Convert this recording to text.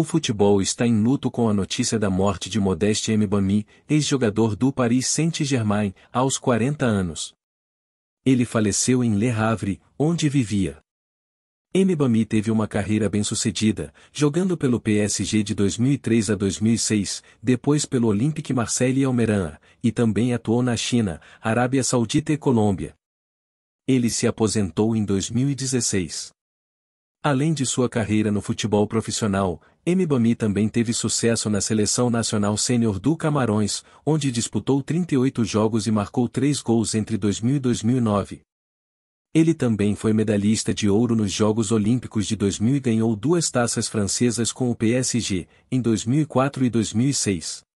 O futebol está em luto com a notícia da morte de Modeste Mbami, ex-jogador do Paris Saint-Germain, aos 40 anos. Ele faleceu em Le Havre, onde vivia. Mbami teve uma carreira bem-sucedida, jogando pelo PSG de 2003 a 2006, depois pelo Olympique Marseille e Almeran, e também atuou na China, Arábia Saudita e Colômbia. Ele se aposentou em 2016. Além de sua carreira no futebol profissional, Mbami também teve sucesso na seleção nacional sênior do Camarões, onde disputou 38 jogos e marcou 3 gols entre 2000 e 2009. Ele também foi medalhista de ouro nos Jogos Olímpicos de 2000 e ganhou duas taças francesas com o PSG, em 2004 e 2006.